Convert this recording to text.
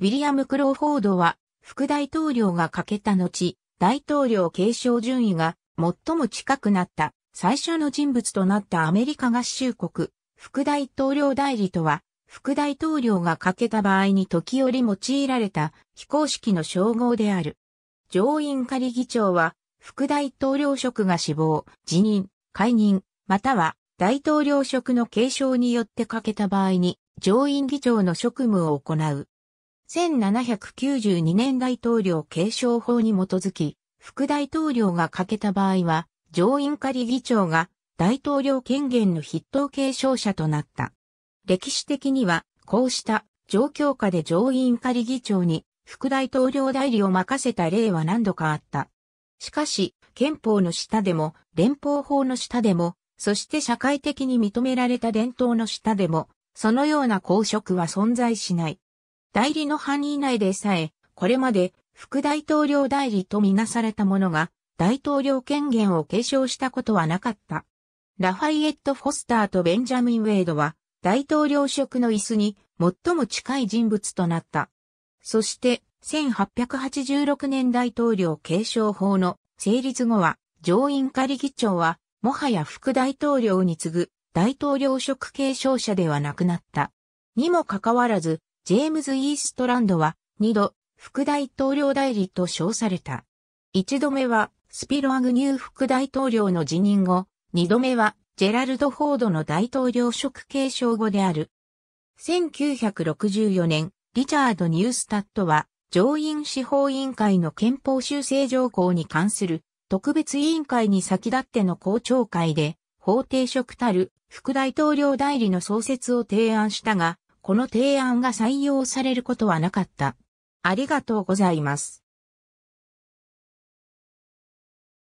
ウィリアム・クローフォードは、副大統領が欠けた後、大統領継承順位が最も近くなった最初の人物となったアメリカ合衆国、副大統領代理とは、副大統領が欠けた場合に時折用いられた非公式の称号である。上院仮議長は、副大統領職が死亡、辞任、解任、または大統領職の継承によって欠けた場合に、上院議長の職務を行う。1792年大統領継承法に基づき、副大統領が欠けた場合は、上院仮議長が大統領権限の筆頭継承者となった。歴史的には、こうした状況下で上院仮議長に副大統領代理を任せた例は何度かあった。しかし、憲法の下でも、連邦法の下でも、そして社会的に認められた伝統の下でも、そのような公職は存在しない。代理の範囲内でさえ、これまで副大統領代理とみなされた者が、大統領権限を継承したことはなかった。ラファイエット・フォスターとベンジャミン・ウェイドは、大統領職の椅子に最も近い人物となった。そして、1886年大統領継承法の成立後は、上院仮議長は、もはや副大統領に次ぐ大統領職継承者ではなくなった。にもかかわらず、ジェームズ・イーストランドは、二度、副大統領代理と称された。一度目は、スピロアグニュー副大統領の辞任後、二度目は、ジェラルド・フォードの大統領職継承後である。1964年、リチャード・ニュースタットは、上院司法委員会の憲法修正条項に関する特別委員会に先立っての公聴会で、法定職たる副大統領代理の創設を提案したが、この提案が採用されることはなかった。ありがとうございます。